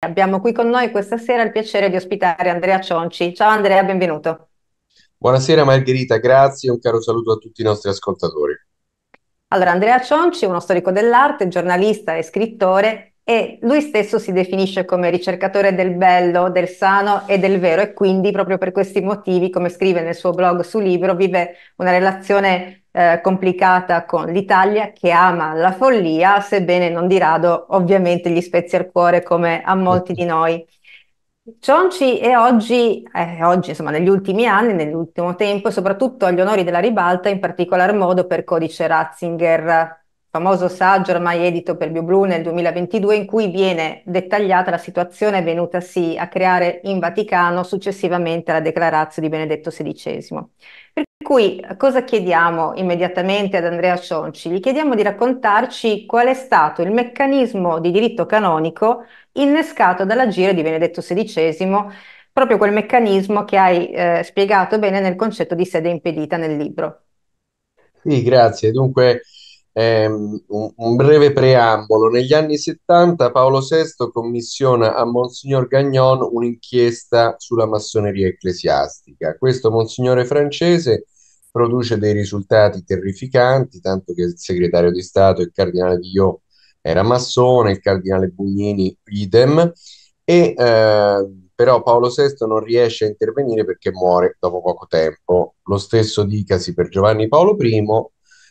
Abbiamo qui con noi questa sera il piacere di ospitare Andrea Cionci. Ciao Andrea, benvenuto. Buonasera Margherita, grazie e un caro saluto a tutti i nostri ascoltatori. Allora, Andrea Cionci è uno storico dell'arte, giornalista e scrittore e lui stesso si definisce come ricercatore del bello, del sano e del vero e quindi proprio per questi motivi, come scrive nel suo blog su libro, vive una relazione eh, complicata con l'Italia che ama la follia, sebbene non di rado ovviamente gli spezzi al cuore come a molti di noi. Cionci è oggi, eh, oggi, insomma, negli ultimi anni, nell'ultimo tempo, soprattutto agli onori della ribalta, in particolar modo per Codice Ratzinger, famoso saggio ormai edito per BioBlu nel 2022, in cui viene dettagliata la situazione venutasi a creare in Vaticano successivamente alla declarazione di Benedetto XVI. Per cui cosa chiediamo immediatamente ad Andrea Cionci? Gli chiediamo di raccontarci qual è stato il meccanismo di diritto canonico innescato dall'agire di Benedetto XVI, proprio quel meccanismo che hai eh, spiegato bene nel concetto di sede impedita nel libro. Sì, grazie. Dunque, Um, un breve preambolo. Negli anni 70 Paolo VI commissiona a Monsignor Gagnon un'inchiesta sulla massoneria ecclesiastica. Questo Monsignore francese produce dei risultati terrificanti, tanto che il segretario di Stato, il cardinale Villot, era massone, il cardinale Bugnini idem, e eh, però Paolo VI non riesce a intervenire perché muore dopo poco tempo. Lo stesso dicasi per Giovanni Paolo I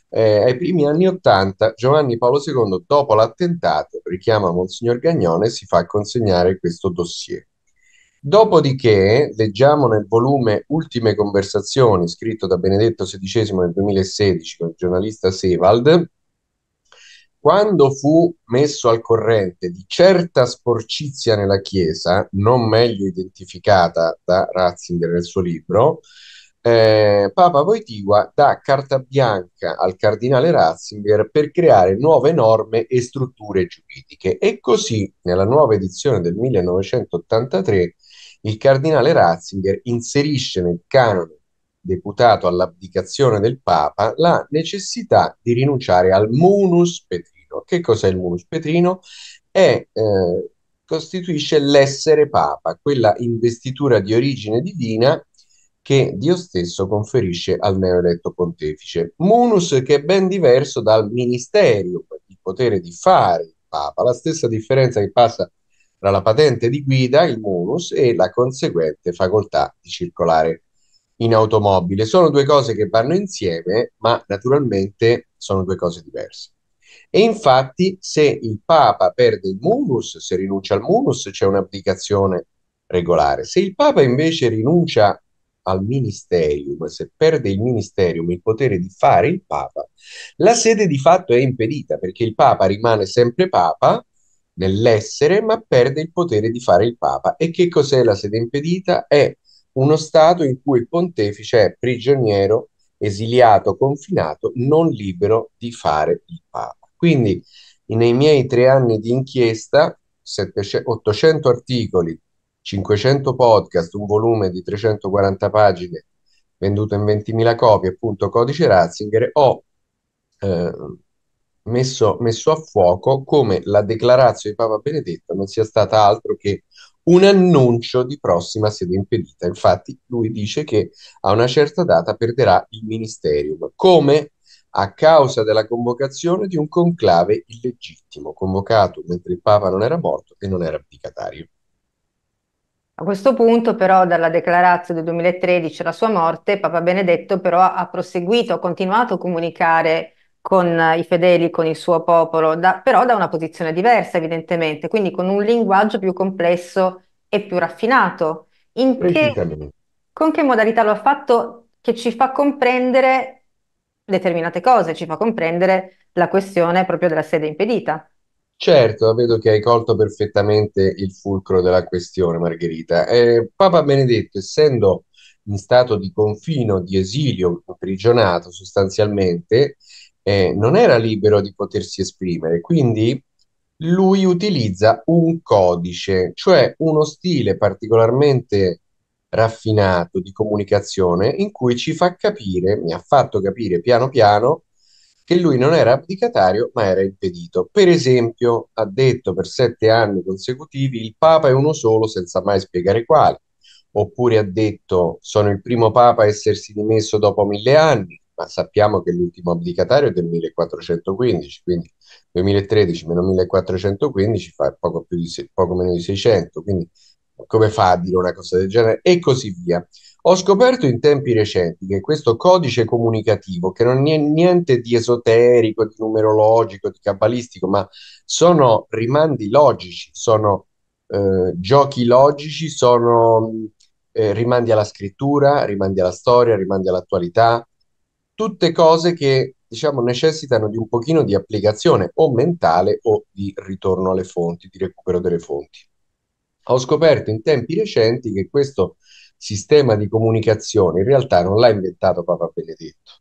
eh, ai primi anni Ottanta, Giovanni Paolo II, dopo l'attentato, richiama Monsignor Gagnone e si fa consegnare questo dossier. Dopodiché, leggiamo nel volume Ultime conversazioni, scritto da Benedetto XVI nel 2016 con il giornalista Sewald, quando fu messo al corrente di certa sporcizia nella Chiesa, non meglio identificata da Ratzinger nel suo libro, eh, Papa Voitigua dà carta bianca al cardinale Ratzinger per creare nuove norme e strutture giuridiche e così nella nuova edizione del 1983 il cardinale Ratzinger inserisce nel canone deputato all'abdicazione del Papa la necessità di rinunciare al munus petrino. Che cos'è il munus petrino? È eh, costituisce l'essere papa, quella investitura di origine divina che Dio stesso conferisce al neoeletto pontefice. Munus che è ben diverso dal ministerium, il potere di fare il Papa, la stessa differenza che passa tra la patente di guida, il munus, e la conseguente facoltà di circolare in automobile. Sono due cose che vanno insieme, ma naturalmente sono due cose diverse. E infatti, se il Papa perde il munus, se rinuncia al munus, c'è un'applicazione regolare. Se il Papa invece rinuncia al ministerium, se perde il ministerium il potere di fare il papa, la sede di fatto è impedita perché il papa rimane sempre papa nell'essere, ma perde il potere di fare il papa. E che cos'è la sede impedita? È uno stato in cui il pontefice è prigioniero, esiliato, confinato, non libero di fare il papa. Quindi nei miei tre anni di inchiesta, 700, 800 articoli, 500 podcast, un volume di 340 pagine venduto in 20.000 copie, appunto codice Ratzinger, ho eh, messo, messo, a fuoco come la declarazione di Papa Benedetto non sia stata altro che un annuncio di prossima sede impedita. Infatti lui dice che a una certa data perderà il ministerium, come a causa della convocazione di un conclave illegittimo, convocato mentre il Papa non era morto e non era abdicatario. A questo punto però dalla declarazione del 2013 alla sua morte, Papa Benedetto però ha proseguito, ha continuato a comunicare con i fedeli, con il suo popolo, da, però da una posizione diversa evidentemente, quindi con un linguaggio più complesso e più raffinato. In che, con che modalità lo ha fatto che ci fa comprendere determinate cose, ci fa comprendere la questione proprio della sede impedita. Certo, vedo che hai colto perfettamente il fulcro della questione, Margherita. Eh, Papa Benedetto, essendo in stato di confino, di esilio, imprigionato sostanzialmente, eh, non era libero di potersi esprimere, quindi lui utilizza un codice, cioè uno stile particolarmente raffinato di comunicazione in cui ci fa capire, mi ha fatto capire piano piano, che lui non era abdicatario ma era impedito. Per esempio, ha detto per sette anni consecutivi il Papa è uno solo senza mai spiegare quale, oppure ha detto sono il primo Papa a essersi dimesso dopo mille anni, ma sappiamo che l'ultimo abdicatario è del 1415, quindi 2013 meno 1415 fa poco, più di poco meno di 600, quindi come fa a dire una cosa del genere e così via. Ho scoperto in tempi recenti che questo codice comunicativo, che non è niente di esoterico, di numerologico, di cabalistico, ma sono rimandi logici, sono eh, giochi logici, sono eh, rimandi alla scrittura, rimandi alla storia, rimandi all'attualità, tutte cose che diciamo, necessitano di un pochino di applicazione o mentale o di ritorno alle fonti, di recupero delle fonti. Ho scoperto in tempi recenti che questo sistema di comunicazione in realtà non l'ha inventato Papa Benedetto,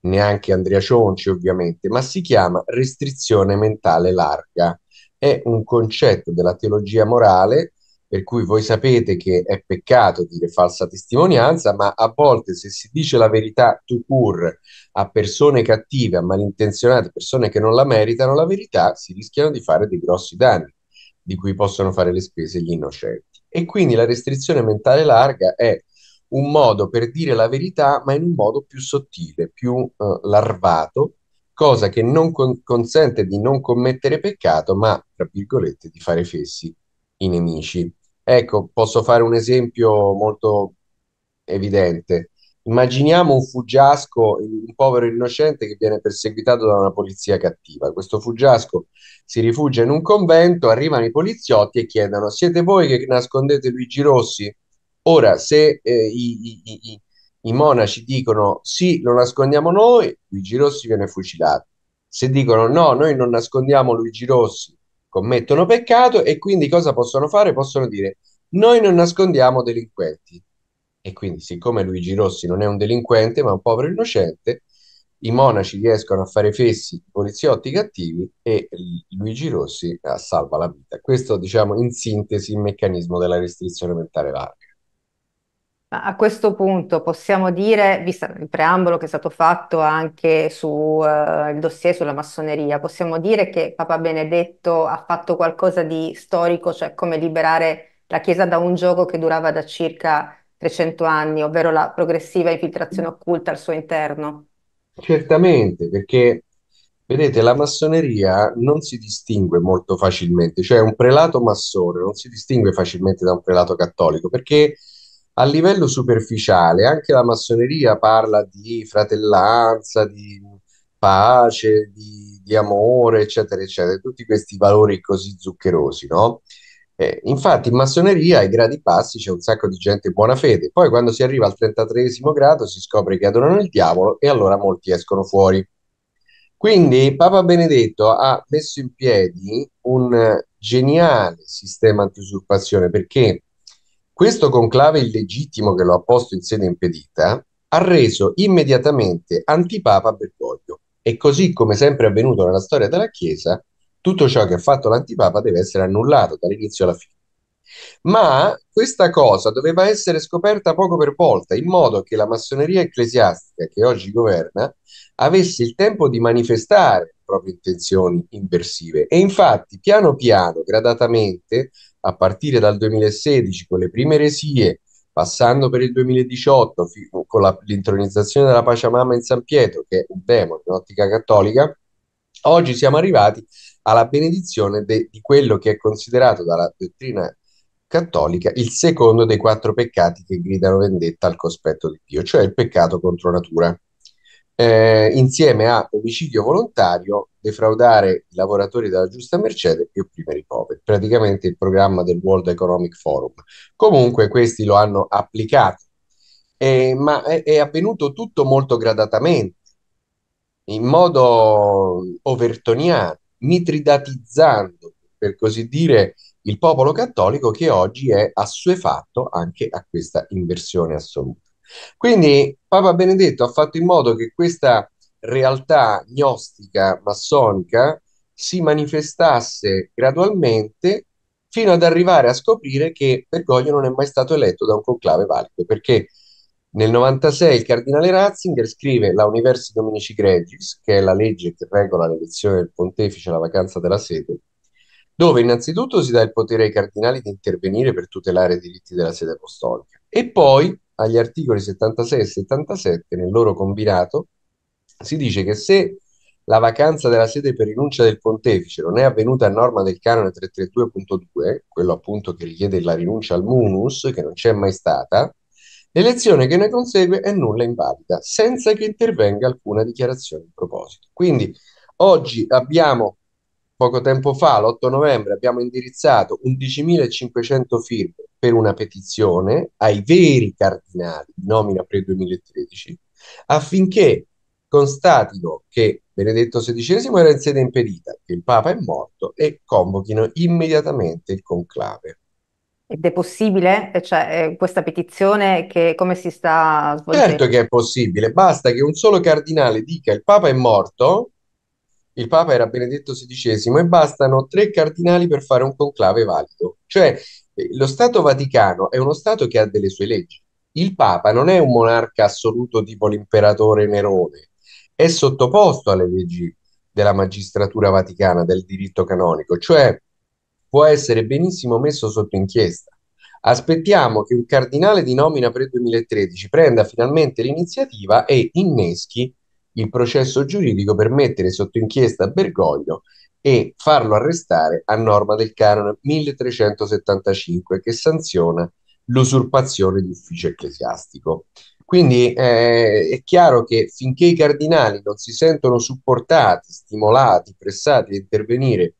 neanche Andrea Cionci ovviamente, ma si chiama restrizione mentale larga. È un concetto della teologia morale per cui voi sapete che è peccato dire falsa testimonianza, ma a volte se si dice la verità to pur a persone cattive, a malintenzionate, persone che non la meritano la verità, si rischiano di fare dei grossi danni di cui possono fare le spese gli innocenti. E quindi la restrizione mentale larga è un modo per dire la verità, ma in un modo più sottile, più eh, larvato, cosa che non con- consente di non commettere peccato, ma, tra virgolette, di fare fessi i nemici. Ecco, posso fare un esempio molto evidente. Immaginiamo un fuggiasco, un povero innocente che viene perseguitato da una polizia cattiva. Questo fuggiasco si rifugia in un convento, arrivano i poliziotti e chiedono: Siete voi che nascondete Luigi Rossi? Ora, se eh, i, i, i, i, monaci dicono sì, lo nascondiamo noi, Luigi Rossi viene fucilato. Se dicono no, noi non nascondiamo Luigi Rossi, commettono peccato e quindi cosa possono fare? Possono dire noi non nascondiamo delinquenti e quindi, siccome Luigi Rossi non è un delinquente, ma un povero innocente, i monaci riescono a fare fessi i poliziotti cattivi e Luigi Rossi eh, salva la vita. Questo, diciamo, in sintesi il meccanismo della restrizione mentale larga. A questo punto possiamo dire, visto il preambolo che è stato fatto anche sul eh, uh, dossier sulla massoneria, possiamo dire che Papa Benedetto ha fatto qualcosa di storico, cioè come liberare la Chiesa da un gioco che durava da circa 300 anni, ovvero la progressiva infiltrazione occulta al suo interno? Certamente, perché vedete, la massoneria non si distingue molto facilmente, cioè un prelato massone non si distingue facilmente da un prelato cattolico, perché a livello superficiale anche la massoneria parla di fratellanza, di pace, di, di amore, eccetera, eccetera, tutti questi valori così zuccherosi, no? Eh, infatti in massoneria ai gradi bassi c'è un sacco di gente in buona fede, poi quando si arriva al 33 grado si scopre che adorano il diavolo e allora molti escono fuori. Quindi Papa Benedetto ha messo in piedi un geniale sistema anti-usurpazione perché questo conclave illegittimo che lo ha posto in sede impedita ha reso immediatamente antipapa Bergoglio e così come sempre è avvenuto nella storia della Chiesa tutto ciò che ha fatto l'antipapa deve essere annullato dall'inizio alla fine. Ma questa cosa doveva essere scoperta poco per volta, in modo che la massoneria ecclesiastica che oggi governa avesse il tempo di manifestare le proprie intenzioni inversive. E infatti, piano piano, gradatamente, a partire dal 2016, con le prime eresie, passando per il 2018, con la, l'intronizzazione della Pachamama in San Pietro, che è un demone in ottica cattolica, oggi siamo arrivati a alla benedizione de, di quello che è considerato dalla dottrina cattolica il secondo dei quattro peccati che gridano vendetta al cospetto di Dio, cioè il peccato contro natura. Eh, insieme a omicidio volontario, defraudare i lavoratori della giusta mercede e opprimere i poveri, praticamente il programma del World Economic Forum. Comunque questi lo hanno applicato, eh, ma è, è avvenuto tutto molto gradatamente, in modo overtoniano mitridatizzando, per così dire, il popolo cattolico che oggi è assuefatto anche a questa inversione assoluta. Quindi Papa Benedetto ha fatto in modo che questa realtà gnostica massonica si manifestasse gradualmente fino ad arrivare a scoprire che Bergoglio non è mai stato eletto da un conclave valido, perché nel 96 il cardinale Ratzinger scrive la Universi Dominici Gregis, che è la legge che regola l'elezione del pontefice alla vacanza della sede, dove innanzitutto si dà il potere ai cardinali di intervenire per tutelare i diritti della sede apostolica e poi agli articoli 76 e 77 nel loro combinato si dice che se la vacanza della sede per rinuncia del pontefice non è avvenuta a norma del canone 332.2, quello appunto che richiede la rinuncia al munus, che non c'è mai stata, L'elezione che ne consegue è nulla invalida, senza che intervenga alcuna dichiarazione in proposito. Quindi oggi abbiamo, poco tempo fa, l'8 novembre, abbiamo indirizzato 11.500 firme per una petizione ai veri cardinali di nomina pre-2013 affinché constatino che Benedetto XVI era in sede impedita, che il Papa è morto e convochino immediatamente il conclave. Ed è possibile? Eh, cioè, eh, questa petizione che, come si sta svolgendo? Certo che è possibile, basta che un solo cardinale dica il Papa è morto, il Papa era Benedetto XVI, e bastano tre cardinali per fare un conclave valido. Cioè, eh, lo Stato Vaticano è uno Stato che ha delle sue leggi. Il Papa non è un monarca assoluto tipo l'imperatore Nerone, è sottoposto alle leggi della magistratura vaticana, del diritto canonico, cioè può essere benissimo messo sotto inchiesta. Aspettiamo che un cardinale di nomina pre 2013 prenda finalmente l'iniziativa e inneschi il processo giuridico per mettere sotto inchiesta Bergoglio e farlo arrestare a norma del canone 1375 che sanziona l'usurpazione di ufficio ecclesiastico. Quindi eh, è chiaro che finché i cardinali non si sentono supportati, stimolati, pressati a intervenire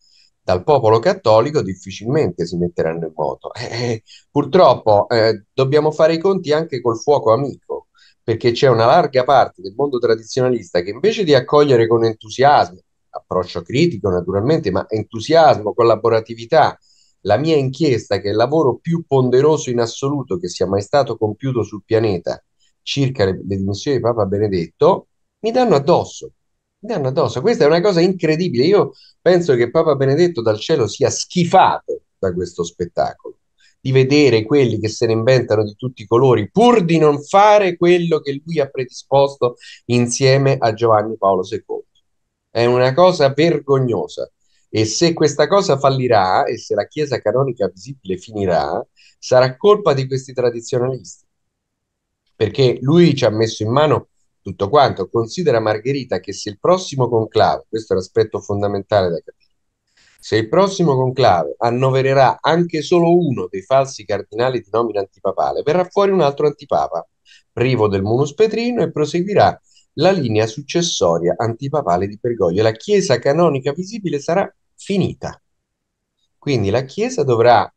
dal popolo cattolico difficilmente si metteranno in moto. Eh, purtroppo eh, dobbiamo fare i conti anche col fuoco amico, perché c'è una larga parte del mondo tradizionalista che invece di accogliere con entusiasmo, approccio critico naturalmente, ma entusiasmo, collaboratività, la mia inchiesta, che è il lavoro più ponderoso in assoluto che sia mai stato compiuto sul pianeta circa le, le dimissioni di Papa Benedetto, mi danno addosso hanno addosso. Questa è una cosa incredibile. Io penso che Papa Benedetto dal cielo sia schifato da questo spettacolo, di vedere quelli che se ne inventano di tutti i colori, pur di non fare quello che lui ha predisposto insieme a Giovanni Paolo II. È una cosa vergognosa. E se questa cosa fallirà e se la Chiesa canonica visibile finirà, sarà colpa di questi tradizionalisti. Perché lui ci ha messo in mano tutto quanto. Considera Margherita che se il prossimo conclave, questo è l'aspetto fondamentale da capire, se il prossimo conclave annovererà anche solo uno dei falsi cardinali di nomina antipapale, verrà fuori un altro antipapa, privo del munus petrino e proseguirà la linea successoria antipapale di Bergoglio. La Chiesa canonica visibile sarà finita. Quindi la Chiesa dovrà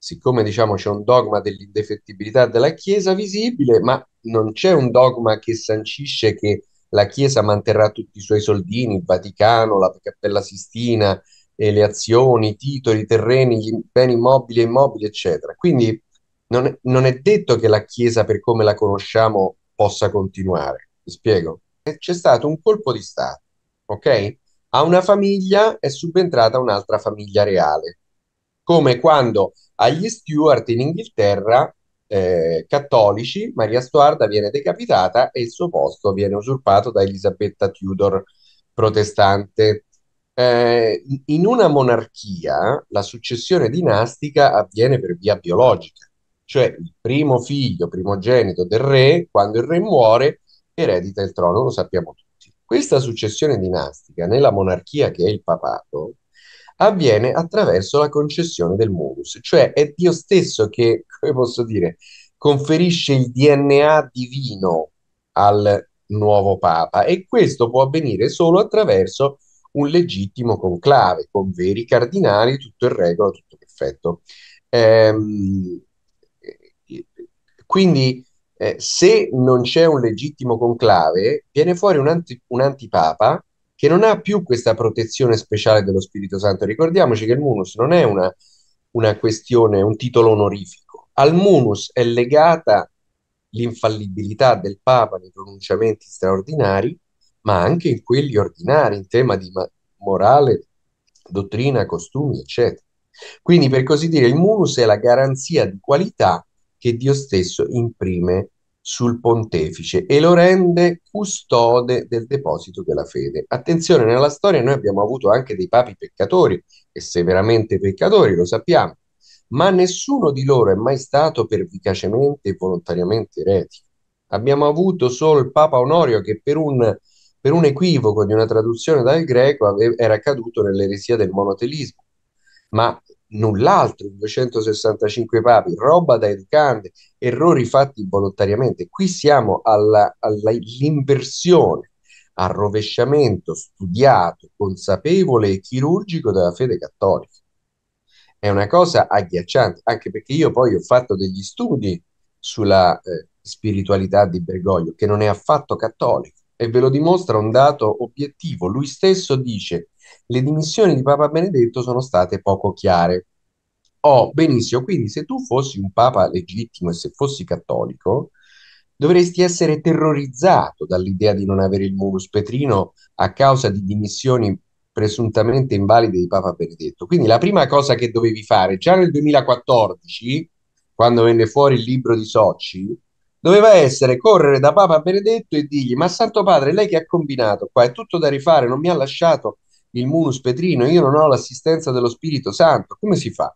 siccome diciamo, c'è un dogma dell'indefettibilità della Chiesa visibile, ma non c'è un dogma che sancisce che la Chiesa manterrà tutti i suoi soldini, il Vaticano, la Cappella Sistina, eh, le azioni, i titoli, i terreni, i beni mobili e immobili, eccetera. Quindi non è, non è detto che la Chiesa, per come la conosciamo, possa continuare. Mi spiego? Eh, c'è stato un colpo di Stato, ok? A una famiglia è subentrata un'altra famiglia reale, come quando agli Stuart in Inghilterra eh, cattolici, Maria Stuarda viene decapitata e il suo posto viene usurpato da Elisabetta Tudor, protestante. Eh, in una monarchia la successione dinastica avviene per via biologica, cioè il primo figlio, primogenito del re, quando il re muore, eredita il trono, lo sappiamo tutti. Questa successione dinastica nella monarchia che è il papato avviene attraverso la concessione del modus, cioè è Dio stesso che, come posso dire, conferisce il DNA divino al nuovo Papa e questo può avvenire solo attraverso un legittimo conclave con veri cardinali, tutto in regola, tutto perfetto. Ehm, quindi eh, se non c'è un legittimo conclave, viene fuori un, anti, un antipapa che non ha più questa protezione speciale dello Spirito Santo. Ricordiamoci che il munus non è una, una questione, un titolo onorifico. Al munus è legata l'infallibilità del Papa nei pronunciamenti straordinari, ma anche in quelli ordinari, in tema di morale, dottrina, costumi, eccetera. Quindi, per così dire, il munus è la garanzia di qualità che Dio stesso imprime sul pontefice e lo rende custode del deposito della fede. Attenzione, nella storia noi abbiamo avuto anche dei papi peccatori e severamente peccatori, lo sappiamo, ma nessuno di loro è mai stato pervicacemente e volontariamente eretico. Abbiamo avuto solo il Papa Onorio che per un, per un equivoco di una traduzione dal greco ave- era caduto nell'eresia del monotelismo, ma null'altro 265 papi, roba da educante, errori fatti volontariamente. Qui siamo all'inversione, al rovesciamento studiato, consapevole e chirurgico della fede cattolica. È una cosa agghiacciante, anche perché io poi ho fatto degli studi sulla eh, spiritualità di Bergoglio, che non è affatto cattolico, e ve lo dimostra un dato obiettivo. Lui stesso dice le dimissioni di Papa Benedetto sono state poco chiare. Oh, benissimo, quindi se tu fossi un Papa legittimo e se fossi cattolico, dovresti essere terrorizzato dall'idea di non avere il mulus petrino a causa di dimissioni presuntamente invalide di Papa Benedetto. Quindi la prima cosa che dovevi fare già nel 2014, quando venne fuori il libro di Sochi, doveva essere correre da Papa Benedetto e dirgli: Ma Santo Padre, lei che ha combinato qua? È tutto da rifare, non mi ha lasciato il munus petrino, io non ho l'assistenza dello Spirito Santo, come si fa?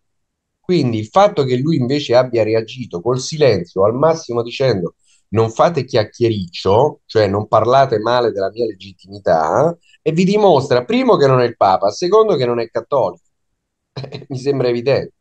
Quindi il fatto che lui invece abbia reagito col silenzio, al massimo dicendo non fate chiacchiericcio, cioè non parlate male della mia legittimità, e vi dimostra, primo, che non è il Papa, secondo, che non è cattolico. Mi sembra evidente.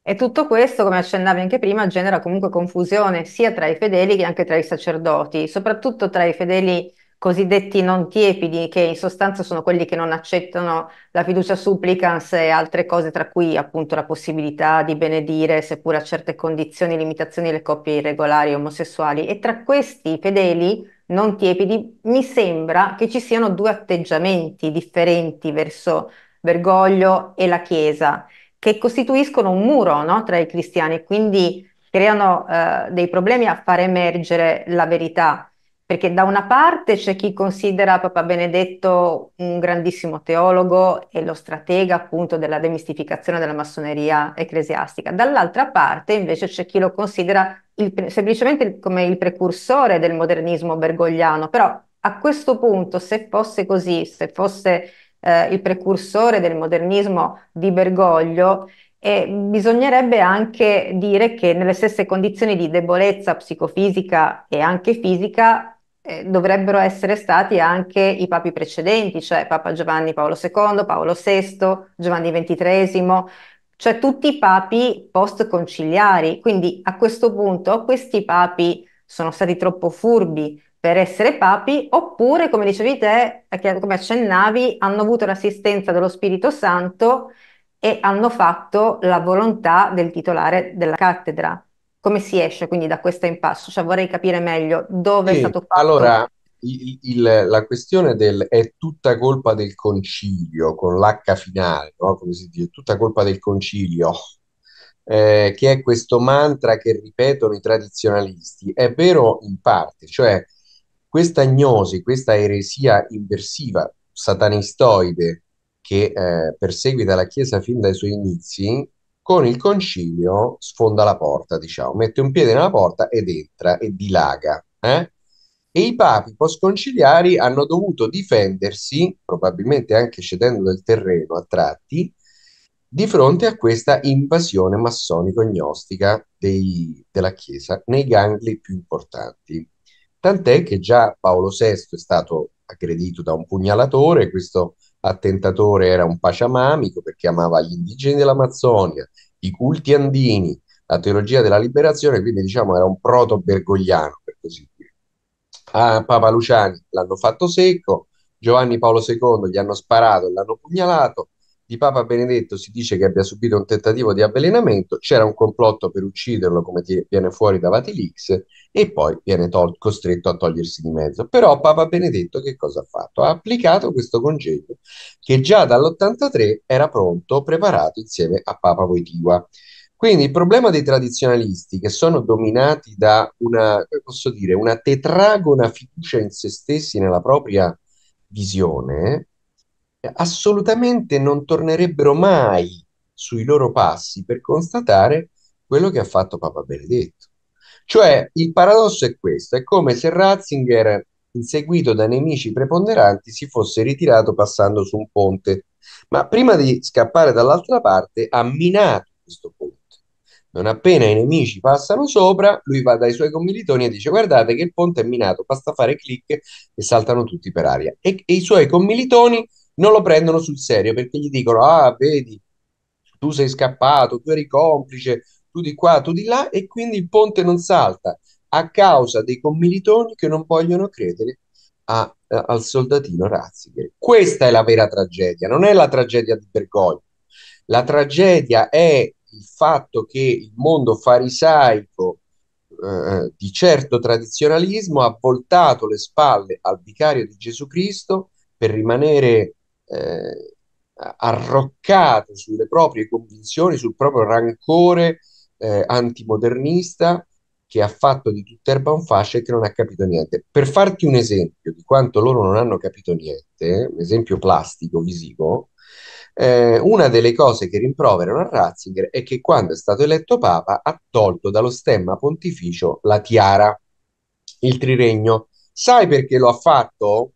E tutto questo, come accennavi anche prima, genera comunque confusione sia tra i fedeli che anche tra i sacerdoti, soprattutto tra i fedeli cosiddetti non tiepidi, che in sostanza sono quelli che non accettano la fiducia supplicans e altre cose, tra cui appunto la possibilità di benedire, seppur a certe condizioni e limitazioni, le coppie irregolari omosessuali. E tra questi fedeli non tiepidi mi sembra che ci siano due atteggiamenti differenti verso Bergoglio e la Chiesa, che costituiscono un muro no, tra i cristiani, e quindi creano eh, dei problemi a far emergere la verità perché da una parte c'è chi considera Papa Benedetto un grandissimo teologo e lo stratega appunto della demistificazione della massoneria ecclesiastica, dall'altra parte invece c'è chi lo considera il, semplicemente come il precursore del modernismo bergogliano, però a questo punto se fosse così, se fosse eh, il precursore del modernismo di Bergoglio, e eh, bisognerebbe anche dire che nelle stesse condizioni di debolezza psicofisica e anche fisica eh, dovrebbero essere stati anche i papi precedenti, cioè Papa Giovanni Paolo II, Paolo VI, Giovanni XXIII, cioè tutti i papi post-conciliari. Quindi a questo punto questi papi sono stati troppo furbi per essere papi, oppure, come dicevi te, come accennavi, hanno avuto l'assistenza dello Spirito Santo e hanno fatto la volontà del titolare della cattedra come si esce quindi da questo impasse? Cioè, vorrei capire meglio dove sì, è stato fatto. Allora, il, il, la questione del è tutta colpa del concilio con l'H finale, no? come si dice, tutta colpa del concilio. Eh, che è questo mantra che ripetono i tradizionalisti. È vero in parte, cioè questa gnosi, questa eresia inversiva satanistoide che eh, perseguita la Chiesa fin dai suoi inizi, con il concilio sfonda la porta, diciamo, mette un piede nella porta ed entra e dilaga. Eh? E i papi postconciliari hanno dovuto difendersi, probabilmente anche cedendo del terreno a tratti, di fronte a questa invasione massonico-gnostica della Chiesa nei gangli più importanti. Tant'è che già Paolo VI è stato aggredito da un pugnalatore, questo attentatore era un paciamamico perché amava gli indigeni dell'Amazzonia, i culti andini, la teologia della liberazione, quindi diciamo era un proto-bergogliano, per così dire. A ah, Papa Luciani l'hanno fatto secco, Giovanni Paolo II gli hanno sparato e l'hanno pugnalato, di Papa Benedetto si dice che abbia subito un tentativo di avvelenamento, c'era un complotto per ucciderlo, come viene fuori da Vatilix, e poi viene tol- costretto a togliersi di mezzo. Però Papa Benedetto che cosa ha fatto? Ha applicato questo congedo che già dall'83 era pronto, preparato insieme a Papa Voitiva. Quindi il problema dei tradizionalisti che sono dominati da una, dire, una tetragona fiducia in se stessi, nella propria visione, assolutamente non tornerebbero mai sui loro passi per constatare quello che ha fatto Papa Benedetto. Cioè, il paradosso è questo, è come se Ratzinger, inseguito da nemici preponderanti, si fosse ritirato passando su un ponte, ma prima di scappare dall'altra parte ha minato questo ponte. Non appena i nemici passano sopra, lui va dai suoi commilitoni e dice guardate che il ponte è minato, basta fare clic e saltano tutti per aria. E, e i suoi commilitoni non lo prendono sul serio perché gli dicono, ah, vedi, tu sei scappato, tu eri complice, tu di qua, tu di là, e quindi il ponte non salta a causa dei commilitoni che non vogliono credere a, a, eh, al soldatino Ratzinger. Questa è la vera tragedia, non è la tragedia di Bergoglio. La tragedia è il fatto che il mondo farisaico eh, di certo tradizionalismo ha voltato le spalle al vicario di Gesù Cristo per rimanere eh, arroccato sulle proprie convinzioni, sul proprio rancore eh, antimodernista che ha fatto di tutta erba un fascio e che non ha capito niente. Per farti un esempio di quanto loro non hanno capito niente, un esempio plastico, visivo, eh, una delle cose che rimproverano a Ratzinger è che quando è stato eletto Papa ha tolto dallo stemma pontificio la tiara, il triregno. Sai perché lo ha fatto?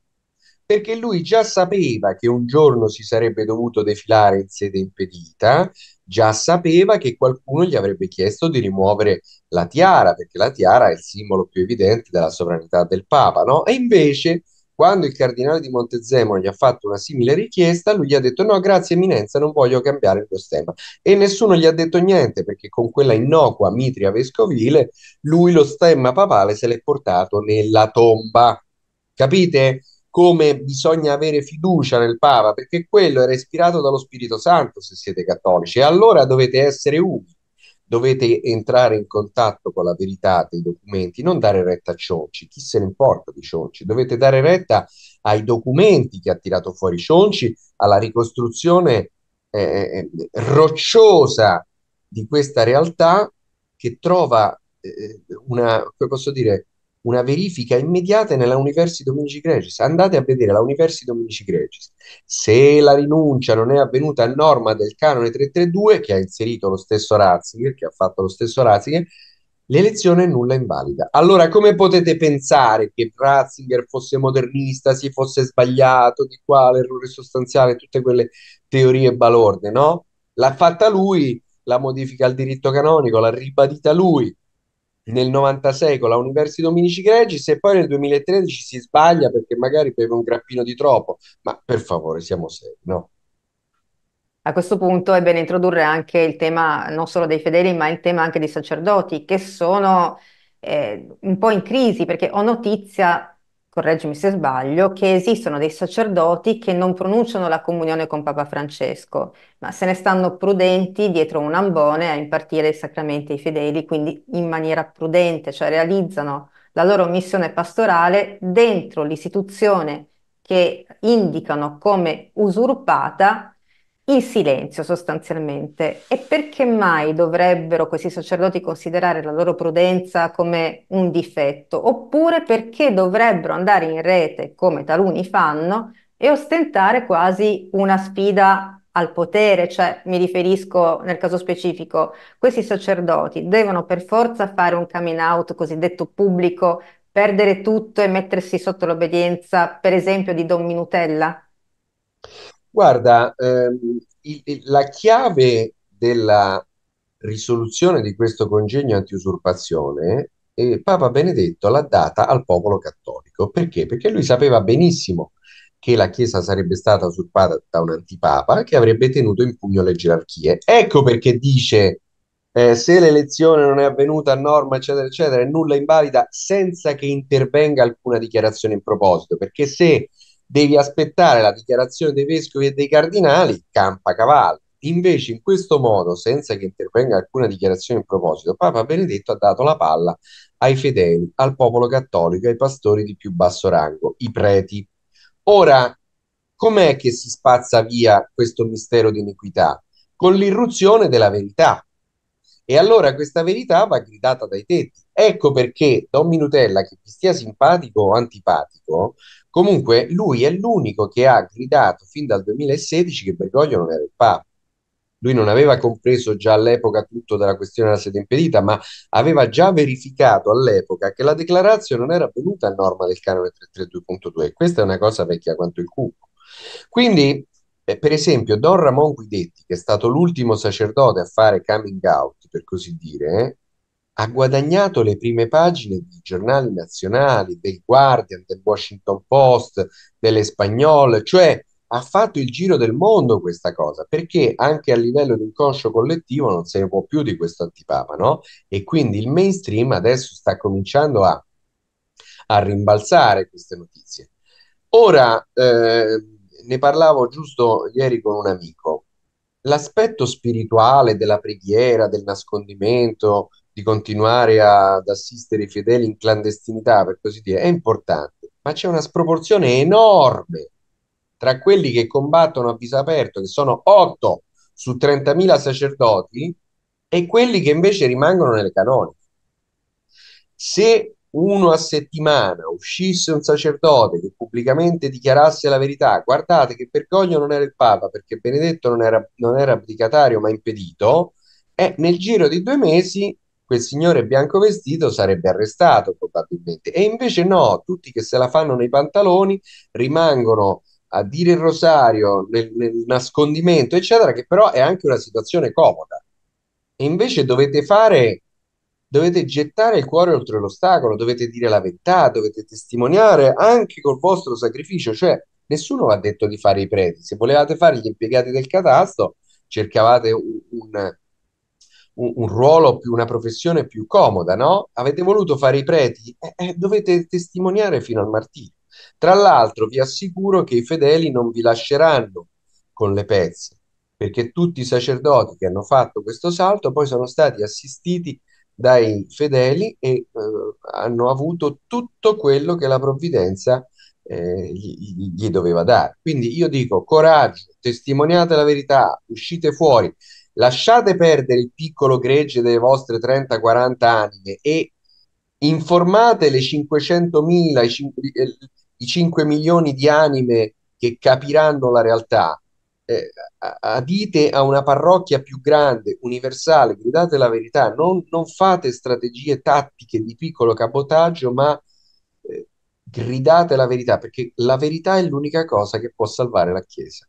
perché lui già sapeva che un giorno si sarebbe dovuto defilare in sede impedita, già sapeva che qualcuno gli avrebbe chiesto di rimuovere la tiara, perché la tiara è il simbolo più evidente della sovranità del Papa, no? E invece, quando il cardinale di Montezemolo gli ha fatto una simile richiesta, lui gli ha detto no, grazie eminenza, non voglio cambiare lo stemma. E nessuno gli ha detto niente, perché con quella innocua mitria vescovile, lui lo stemma papale se l'è portato nella tomba. Capite? come bisogna avere fiducia nel Papa, perché quello era ispirato dallo Spirito Santo se siete cattolici, e allora dovete essere umili, dovete entrare in contatto con la verità dei documenti, non dare retta a Cionci, chi se ne importa di Cionci, dovete dare retta ai documenti che ha tirato fuori Cionci, alla ricostruzione eh, eh, rocciosa di questa realtà che trova eh, una, come posso dire, una verifica immediata nella Universi Dominici Gregis. Andate a vedere la Universi Dominici Gregis. Se la rinuncia non è avvenuta a norma del canone 332, che ha inserito lo stesso Ratzinger, che ha fatto lo stesso Ratzinger, l'elezione è nulla invalida. Allora, come potete pensare che Ratzinger fosse modernista, si fosse sbagliato di quale errore sostanziale, tutte quelle teorie balorde, no? L'ha fatta lui, la modifica al diritto canonico, l'ha ribadita lui, nel 96 con la Universi Dominici Gregis e poi nel 2013 si sbaglia perché magari beve un grappino di troppo, ma per favore siamo seri, no? A questo punto è bene introdurre anche il tema non solo dei fedeli, ma il tema anche dei sacerdoti che sono eh, un po' in crisi perché ho notizia correggimi se sbaglio, che esistono dei sacerdoti che non pronunciano la comunione con Papa Francesco, ma se ne stanno prudenti dietro un ambone a impartire i sacramenti ai fedeli, quindi in maniera prudente, cioè realizzano la loro missione pastorale dentro l'istituzione che indicano come usurpata in silenzio sostanzialmente. E perché mai dovrebbero questi sacerdoti considerare la loro prudenza come un difetto? Oppure perché dovrebbero andare in rete, come taluni fanno, e ostentare quasi una sfida al potere? Cioè, mi riferisco nel caso specifico, questi sacerdoti devono per forza fare un coming out cosiddetto pubblico, perdere tutto e mettersi sotto l'obbedienza, per esempio, di Don Minutella? Guarda, ehm, il- il- la chiave della risoluzione di questo congegno antiusurpazione, eh, Papa Benedetto l'ha data al popolo cattolico. Perché? Perché lui sapeva benissimo che la Chiesa sarebbe stata usurpata da un antipapa che avrebbe tenuto in pugno le gerarchie. Ecco perché dice eh, se l'elezione non è avvenuta a norma, eccetera, eccetera, è nulla invalida senza che intervenga alcuna dichiarazione in proposito, perché se devi aspettare la dichiarazione dei vescovi e dei cardinali, campa cavallo. Invece, in questo modo, senza che intervenga alcuna dichiarazione in proposito, Papa Benedetto ha dato la palla ai fedeli, al popolo cattolico, ai pastori di più basso rango, i preti. Ora, com'è che si spazza via questo mistero di iniquità? Con l'irruzione della verità. E allora questa verità va gridata dai tetti. Ecco perché Don Minutella, che vi stia simpatico o antipatico, Comunque lui è l'unico che ha gridato fin dal 2016 che Bergoglio non era il Papa. Lui non aveva compreso già all'epoca tutto della questione della sede impedita, ma aveva già verificato all'epoca che la declarazione non era venuta a norma del canone 332.2. Questa è una cosa vecchia quanto il cupo. Quindi, eh, per esempio, Don Ramon Guidetti, che è stato l'ultimo sacerdote a fare coming out, per così dire, eh, ha guadagnato le prime pagine di giornali nazionali, del Guardian, del Washington Post, dell'Espagnol, cioè ha fatto il giro del mondo questa cosa, perché anche a livello di inconscio collettivo non se ne può più di questo antipapa, no? E quindi il mainstream adesso sta cominciando a, a rimbalzare queste notizie. Ora, eh, ne parlavo giusto ieri con un amico, l'aspetto spirituale della preghiera, del nascondimento, di continuare a, ad assistere i fedeli in clandestinità, per così dire, è importante, ma c'è una sproporzione enorme tra quelli che combattono a viso aperto, che sono 8 su 30.000 sacerdoti, e quelli che invece rimangono nelle canoniche. Se uno a settimana uscisse un sacerdote che pubblicamente dichiarasse la verità, guardate che Bergoglio non era il Papa perché Benedetto non era, non era abdicatario ma impedito, e eh, nel giro di due mesi quel signore bianco vestito sarebbe arrestato probabilmente. E invece no, tutti che se la fanno nei pantaloni rimangono a dire il rosario nel, nel nascondimento, eccetera, che però è anche una situazione comoda. E invece dovete fare, dovete gettare il cuore oltre l'ostacolo, dovete dire la verità, dovete testimoniare anche col vostro sacrificio, cioè nessuno ha detto di fare i preti, se volevate fare gli impiegati del catasto cercavate un, un un, un ruolo, più, una professione più comoda, no? Avete voluto fare i preti? Eh, eh, dovete testimoniare fino al martirio. Tra l'altro vi assicuro che i fedeli non vi lasceranno con le pezze, perché tutti i sacerdoti che hanno fatto questo salto poi sono stati assistiti dai fedeli e eh, hanno avuto tutto quello che la provvidenza eh, gli, gli, doveva dare. Quindi io dico coraggio, testimoniate la verità, uscite fuori, lasciate perdere il piccolo gregge delle vostre 30-40 anime e informate le 500.000, i 5, eh, i 5 milioni di anime che capiranno la realtà, eh, a, a una parrocchia più grande, universale, gridate la verità, non, non fate strategie tattiche di piccolo cabotaggio, ma eh, gridate la verità, perché la verità è l'unica cosa che può salvare la Chiesa.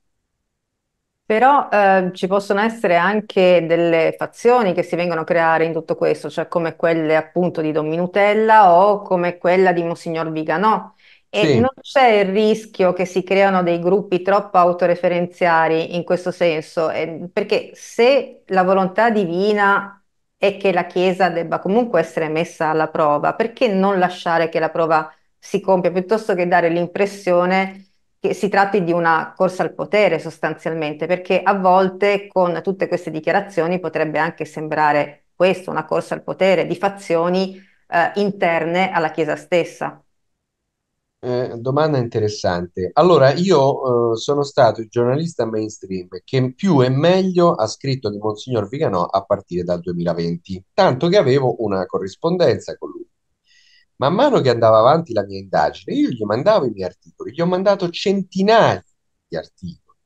Però eh, ci possono essere anche delle fazioni che si vengono a creare in tutto questo, cioè come quelle appunto di Don Minutella o come quella di Monsignor Viganò. E Sì. non c'è il rischio che si creano dei gruppi troppo autoreferenziari in questo senso, eh, perché se la volontà divina è che la Chiesa debba comunque essere messa alla prova, perché non lasciare che la prova si compia piuttosto che dare l'impressione che si tratti di una corsa al potere sostanzialmente, perché a volte con tutte queste dichiarazioni potrebbe anche sembrare questo, una corsa al potere di fazioni eh, interne alla Chiesa stessa. Eh, domanda interessante. Allora, io eh, sono stato il giornalista mainstream che più e meglio ha scritto di Monsignor Viganò a partire dal 2020, tanto che avevo una corrispondenza con lui Man mano che andava avanti la mia indagine, io gli mandavo i miei articoli, gli ho mandato centinaia di articoli.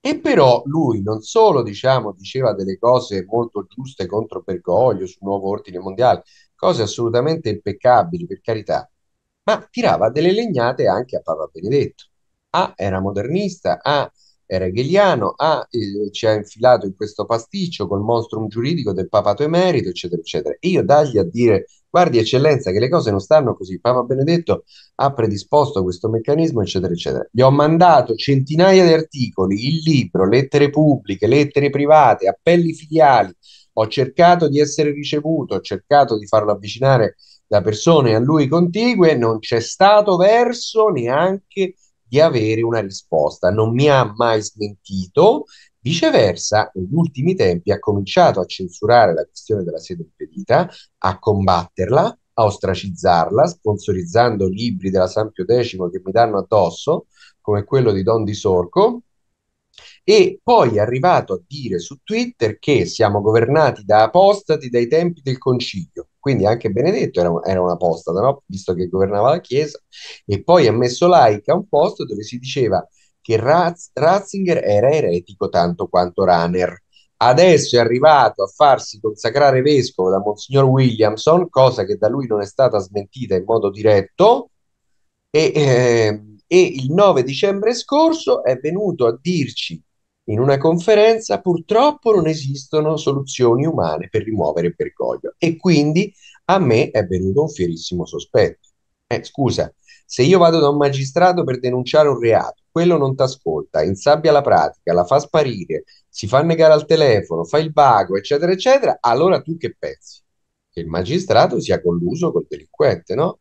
E però lui non solo diciamo, diceva delle cose molto giuste contro Bergoglio sul nuovo ordine mondiale, cose assolutamente impeccabili per carità, ma tirava delle legnate anche a Papa Benedetto. Ah, era modernista, ah, era hegeliano, ah, eh, ci ha infilato in questo pasticcio col monstrum giuridico del papato emerito, eccetera, eccetera. E io dagli a dire guardi eccellenza che le cose non stanno così, Papa Benedetto ha predisposto questo meccanismo, eccetera, eccetera. Gli ho mandato centinaia di articoli, il libro, lettere pubbliche, lettere private, appelli filiali, ho cercato di essere ricevuto, ho cercato di farlo avvicinare da persone a lui contigue, non c'è stato verso neanche di avere una risposta. Non mi ha mai smentito Viceversa, negli ultimi tempi ha cominciato a censurare la questione della sede impedita, a combatterla, a ostracizzarla, sponsorizzando libri della Sampio Pio X che mi danno addosso, come quello di Don Di Sorco, e poi è arrivato a dire su Twitter che siamo governati da apostati dai tempi del concilio. Quindi anche Benedetto era, era un apostata, no? visto che governava la Chiesa, e poi ha messo like a un posto dove si diceva che Raz- Ratzinger era eretico tanto quanto Runner. Adesso è arrivato a farsi consacrare vescovo da Monsignor Williamson, cosa che da lui non è stata smentita in modo diretto, e, eh, e il 9 dicembre scorso è venuto a dirci in una conferenza purtroppo non esistono soluzioni umane per rimuovere Bergoglio e quindi a me è venuto un fierissimo sospetto. Eh, scusa, se io vado da un magistrato per denunciare un reato, quello non ti ascolta, insabbia la pratica, la fa sparire, si fa negare al telefono, fa il vago, eccetera, eccetera, allora tu che pensi? Che il magistrato sia colluso col delinquente, no?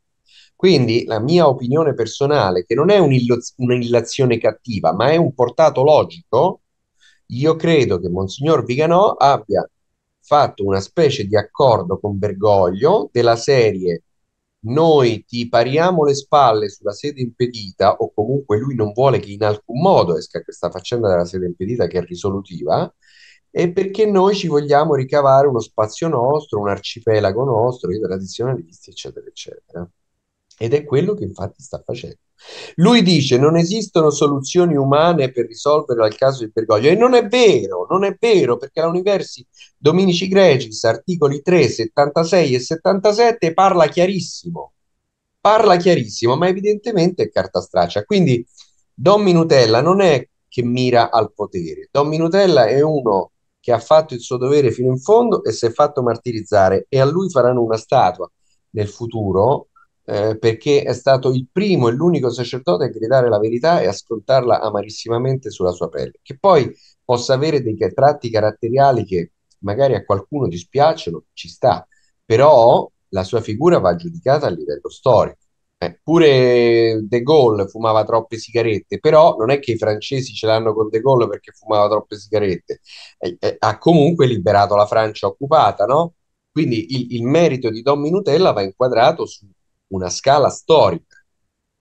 Quindi la mia opinione personale, che non è un'illazione cattiva, ma è un portato logico, io credo che Monsignor Viganò abbia fatto una specie di accordo con Bergoglio della serie noi ti pariamo le spalle sulla sede impedita o comunque lui non vuole che in alcun modo esca questa faccenda della sede impedita che è risolutiva, e perché noi ci vogliamo ricavare uno spazio nostro, un arcipelago nostro, i tradizionalisti, eccetera, eccetera. Ed è quello che infatti sta facendo. Lui dice non esistono soluzioni umane per risolvere il caso di Bergoglio e non è vero, non è vero perché la Universi Dominici Gregis, articoli 3, 76 e 77 parla chiarissimo, parla chiarissimo, ma evidentemente è carta straccia. Quindi Don Minutella non è che mira al potere, Don Minutella è uno che ha fatto il suo dovere fino in fondo e si è fatto martirizzare e a lui faranno una statua nel futuro eh, perché è stato il primo e l'unico sacerdote a gridare la verità e ascoltarla amarissimamente sulla sua pelle. Che poi possa avere dei tratti caratteriali che magari a qualcuno dispiacciono, ci sta, però la sua figura va giudicata a livello storico. Eh, pure De Gaulle fumava troppe sigarette, però non è che i francesi ce l'hanno con De Gaulle perché fumava troppe sigarette, eh, eh, ha comunque liberato la Francia occupata, no? Quindi il, il merito di Dommi Nutella va inquadrato su una scala storica,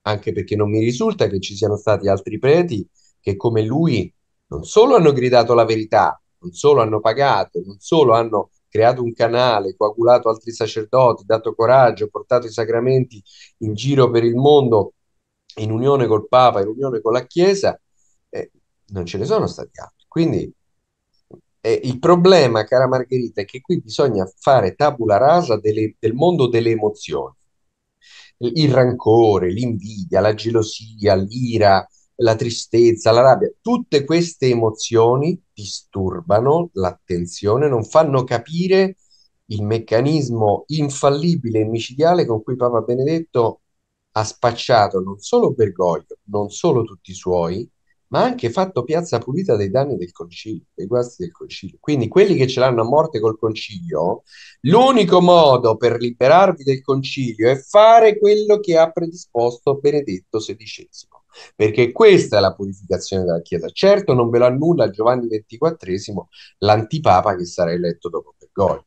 anche perché non mi risulta che ci siano stati altri preti che come lui non solo hanno gridato la verità, non solo hanno pagato, non solo hanno creato un canale, coagulato altri sacerdoti, dato coraggio, portato i sacramenti in giro per il mondo in unione col Papa, in unione con la Chiesa, eh, non ce ne sono stati altri. Quindi eh, il problema, cara Margherita, è che qui bisogna fare tabula rasa delle, del mondo delle emozioni eh, il rancore, l'invidia, la gelosia, l'ira, la tristezza, la rabbia, tutte queste emozioni disturbano l'attenzione, non fanno capire il meccanismo infallibile e micidiale con cui Papa Benedetto ha spacciato non solo Bergoglio, non solo tutti i suoi, ma ha anche fatto piazza pulita dei danni del concilio, dei guasti del concilio. Quindi quelli che ce l'hanno a morte col concilio, l'unico modo per liberarvi del concilio è fare quello che ha predisposto Benedetto XVI, perché questa è la purificazione della Chiesa. Certo non ve lo annulla Giovanni XXIV, l'antipapa che sarà eletto dopo Bergoglio.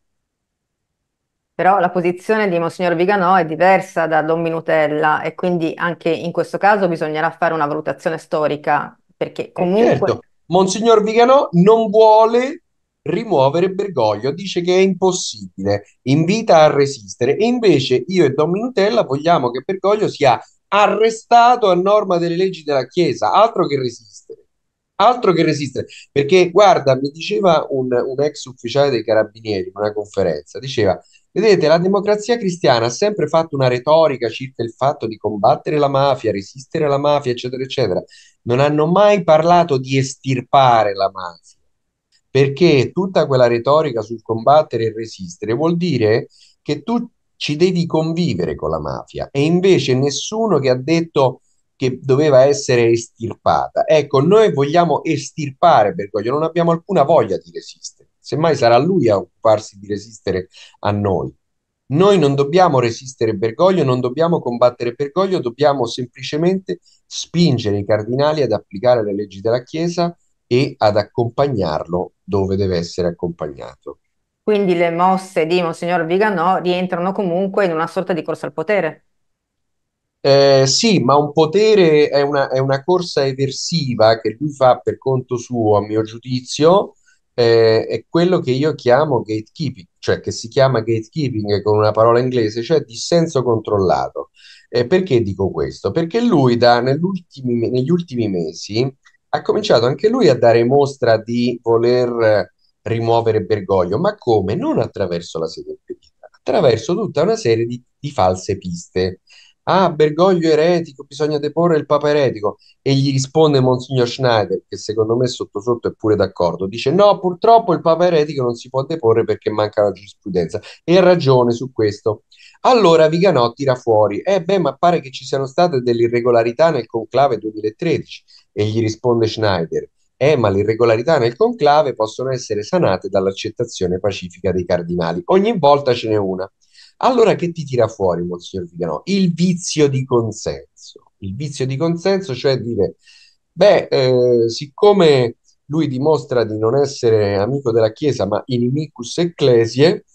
Però la posizione di Monsignor Viganò è diversa da Don Minutella e quindi anche in questo caso bisognerà fare una valutazione storica perché eh, comunque... Certo. Monsignor Viganò non vuole rimuovere Bergoglio, dice che è impossibile, invita a resistere e invece io e Don Minutella vogliamo che Bergoglio sia arrestato a norma delle leggi della Chiesa, altro che resistere, altro che resistere, perché guarda, mi diceva un, un ex ufficiale dei carabinieri in una conferenza, diceva Vedete, la democrazia cristiana ha sempre fatto una retorica circa il fatto di combattere la mafia, resistere alla mafia, eccetera, eccetera. Non hanno mai parlato di estirpare la mafia, perché tutta quella retorica sul combattere e resistere vuol dire che tu ci devi convivere con la mafia e invece nessuno che ha detto che doveva essere estirpata. Ecco, noi vogliamo estirpare Bergoglio, non abbiamo alcuna voglia di resistere semmai sarà lui a occuparsi di resistere a noi. Noi non dobbiamo resistere Bergoglio, non dobbiamo combattere Bergoglio, dobbiamo semplicemente spingere i cardinali ad applicare le leggi della Chiesa e ad accompagnarlo dove deve essere accompagnato. Quindi le mosse di Monsignor Viganò rientrano comunque in una sorta di corsa al potere. Eh, sì, ma un potere è una, è una corsa eversiva che lui fa per conto suo, a mio giudizio, eh, è quello che io chiamo gatekeeping, cioè che si chiama gatekeeping con una parola inglese, cioè dissenso controllato. Eh, perché dico questo? Perché lui da, negli ultimi mesi ha cominciato anche lui a dare mostra di voler eh, rimuovere Bergoglio, ma come? Non attraverso la sede impedita, attraverso tutta una serie di, di false piste Ah, Bergoglio eretico, bisogna deporre il Papa eretico. E gli risponde Monsignor Schneider, che secondo me sotto sotto è pure d'accordo. Dice: No, purtroppo il Papa eretico non si può deporre perché manca la giurisprudenza. E ha ragione su questo. Allora Viganò tira fuori: Eh, beh, ma pare che ci siano state delle irregolarità nel conclave 2013. E gli risponde Schneider: eh, ma le irregolarità nel conclave possono essere sanate dall'accettazione pacifica dei cardinali. Ogni volta ce n'è una. Allora che ti tira fuori, Monsignor Viganò? Il vizio di consenso. Il vizio di consenso, cioè dire, beh, eh, siccome lui dimostra di non essere amico della Chiesa, ma inimicus ecclesie,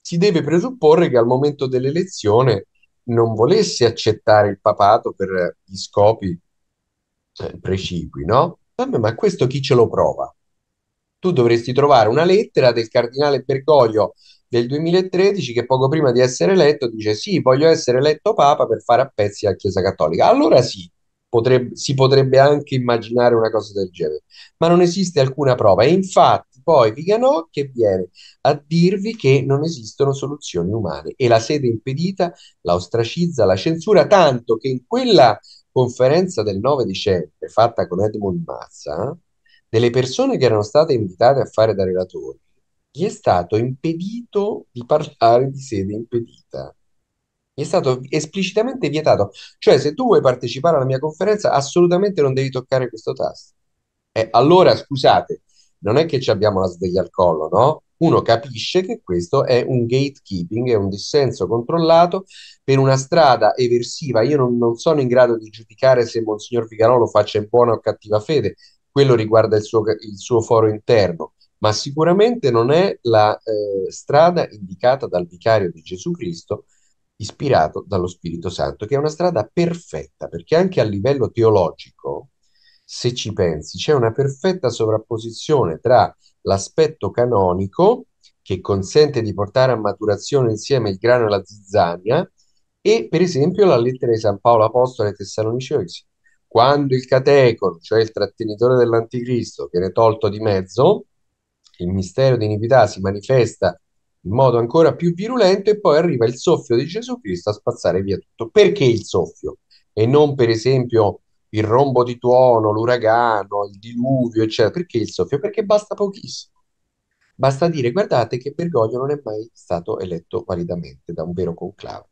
si deve presupporre che al momento dell'elezione non volesse accettare il papato per gli scopi eh, precipui, no? Vabbè, ma questo chi ce lo prova? Tu dovresti trovare una lettera del cardinale Bergoglio del 2013 che poco prima di essere eletto dice sì, voglio essere eletto Papa per fare a pezzi la Chiesa Cattolica. Allora sì, potrebbe, si potrebbe anche immaginare una cosa del genere, ma non esiste alcuna prova. E infatti poi Viganò che viene a dirvi che non esistono soluzioni umane e la sede impedita la ostracizza, la censura, tanto che in quella conferenza del 9 dicembre fatta con Edmond Mazza, delle persone che erano state invitate a fare da relatori, gli è stato impedito di parlare di sede impedita. Gli è stato esplicitamente vietato. Cioè, se tu vuoi partecipare alla mia conferenza, assolutamente non devi toccare questo tasto. Eh, allora, scusate, non è che ci abbiamo la sveglia al collo, no? Uno capisce che questo è un gatekeeping, è un dissenso controllato per una strada eversiva. Io non, non sono in grado di giudicare se Monsignor Figarò lo faccia in buona o cattiva fede, quello riguarda il suo, il suo foro interno ma sicuramente non è la eh, strada indicata dal vicario di Gesù Cristo, ispirato dallo Spirito Santo, che è una strada perfetta, perché anche a livello teologico, se ci pensi, c'è una perfetta sovrapposizione tra l'aspetto canonico, che consente di portare a maturazione insieme il grano e la zizzania, e per esempio la lettera di San Paolo Apostolo ai Tessalonicesi. Quando il catecon, cioè il trattenitore dell'anticristo, viene tolto di mezzo, il mistero di iniquità si manifesta in modo ancora più virulento e poi arriva il soffio di Gesù Cristo a spazzare via tutto. Perché il soffio? E non per esempio il rombo di tuono, l'uragano, il diluvio, eccetera. Perché il soffio? Perché basta pochissimo. Basta dire, guardate che Bergoglio non è mai stato eletto validamente da un vero conclave.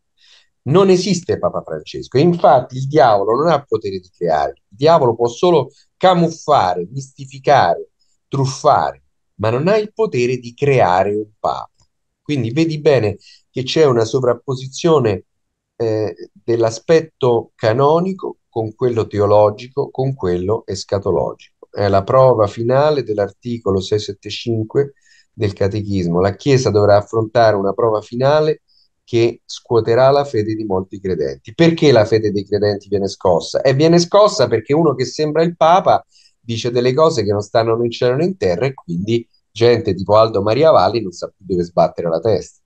Non esiste Papa Francesco e infatti il diavolo non ha potere di creare, il diavolo può solo camuffare, mistificare, truffare ma non ha il potere di creare un Papa. Quindi vedi bene che c'è una sovrapposizione eh, dell'aspetto canonico con quello teologico, con quello escatologico. È la prova finale dell'articolo 675 del Catechismo. La Chiesa dovrà affrontare una prova finale che scuoterà la fede di molti credenti. Perché la fede dei credenti viene scossa? E eh, viene scossa perché uno che sembra il Papa dice delle cose che non stanno né in cielo né in terra e quindi gente tipo Aldo Maria Valli non sa più dove sbattere la testa.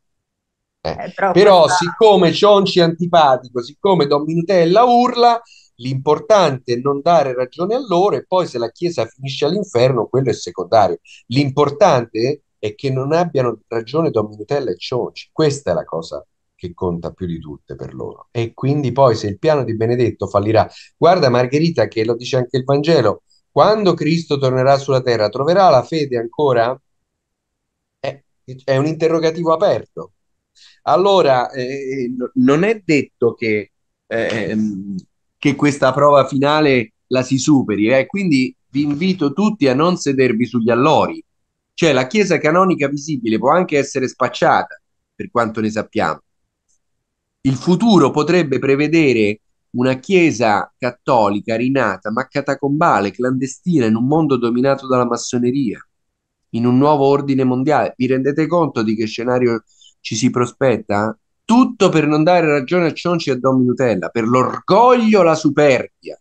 Eh. eh però, però siccome Cionci è antipatico, siccome Don Minutella urla, l'importante è non dare ragione a loro e poi se la Chiesa finisce all'inferno, quello è secondario. L'importante è che non abbiano ragione Don Minutella e Cionci. Questa è la cosa che conta più di tutte per loro. E quindi poi se il piano di Benedetto fallirà, guarda Margherita che lo dice anche il Vangelo, quando Cristo tornerà sulla terra, troverà la fede ancora? È, è un interrogativo aperto. Allora, eh, eh non è detto che, eh, ehm, che, questa prova finale la si superi, eh? quindi vi invito tutti a non sedervi sugli allori. Cioè, la Chiesa canonica visibile può anche essere spacciata, per quanto ne sappiamo. Il futuro potrebbe prevedere una chiesa cattolica rinata ma catacombale, clandestina, in un mondo dominato dalla massoneria, in un nuovo ordine mondiale. Vi rendete conto di che scenario ci si prospetta? Tutto per non dare ragione a Cionci e a Don Minutella, per l'orgoglio, la superbia,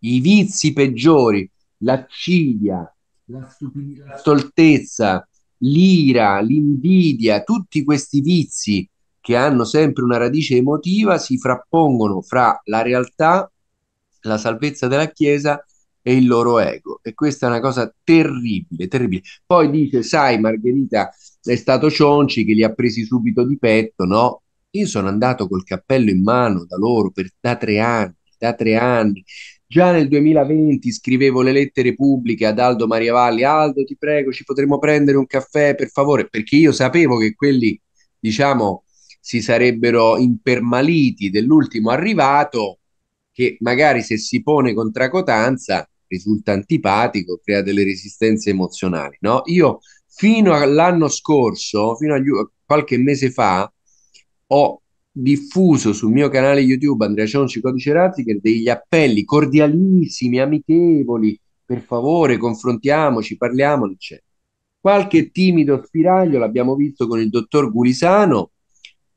i vizi peggiori, l'accidia, la, stupid- la stoltezza, l'ira, l'invidia, tutti questi vizi che hanno sempre una radice emotiva si frappongono fra la realtà, la salvezza della Chiesa e il loro ego. E questa è una cosa terribile, terribile. Poi dice, sai Margherita, è stato Cionci che li ha presi subito di petto, no? Io sono andato col cappello in mano da loro per, da tre anni, da tre anni. Già nel 2020 scrivevo le lettere pubbliche ad Aldo Maria Valli, Aldo ti prego ci potremmo prendere un caffè per favore, perché io sapevo che quelli, diciamo, si sarebbero impermaliti dell'ultimo arrivato che magari se si pone con tracotanza risulta antipatico, crea delle resistenze emozionali. No? Io fino all'anno scorso, fino a qualche mese fa, ho diffuso sul mio canale YouTube Andrea Cionci Codice Ratzinger degli appelli cordialissimi, amichevoli, per favore confrontiamoci, parliamone, eccetera. Qualche timido spiraglio l'abbiamo visto con il dottor Gulisano,